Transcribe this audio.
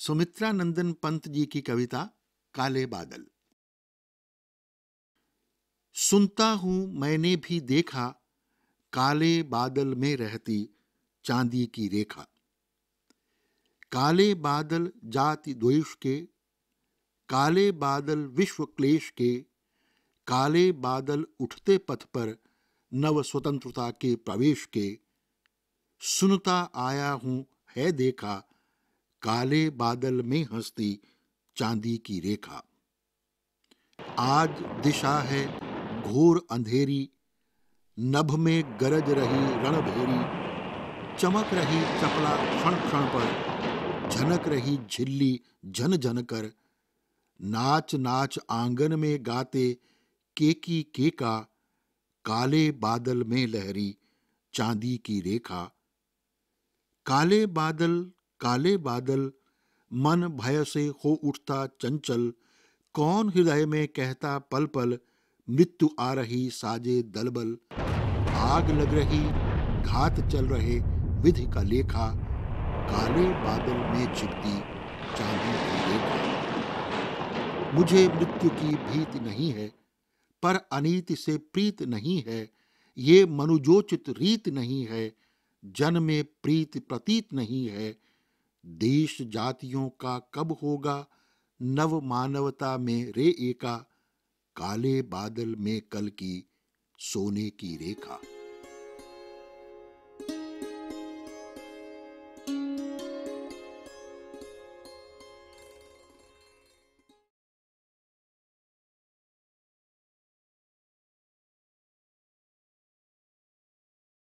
सुमित्रा नंदन पंत जी की कविता काले बादल सुनता हूं मैंने भी देखा काले बादल में रहती चांदी की रेखा काले बादल जाति द्वेष के काले बादल विश्व क्लेश के काले बादल उठते पथ पर नव स्वतंत्रता के प्रवेश के सुनता आया हूं है देखा काले बादल में हंसती चांदी की रेखा आज दिशा है घोर अंधेरी नभ में गरज रही रणभेरी चमक रही चपला क्षण क्षण पर झनक रही झिल्ली झन जन कर नाच नाच आंगन में गाते केकी केका काले बादल में लहरी चांदी की रेखा काले बादल काले बादल मन भय से हो उठता चंचल कौन हृदय में कहता पल पल मृत्यु आ रही साजे दलबल आग लग रही घात चल रहे विधि का लेखा काले बादल में छिपती चांदी की रेखा मुझे मृत्यु की भीत नहीं है पर अनित से प्रीत नहीं है ये मनुजोचित रीत नहीं है जन में प्रीत प्रतीत नहीं है देश जातियों का कब होगा नव मानवता में रे एका काले बादल में कल की सोने की रेखा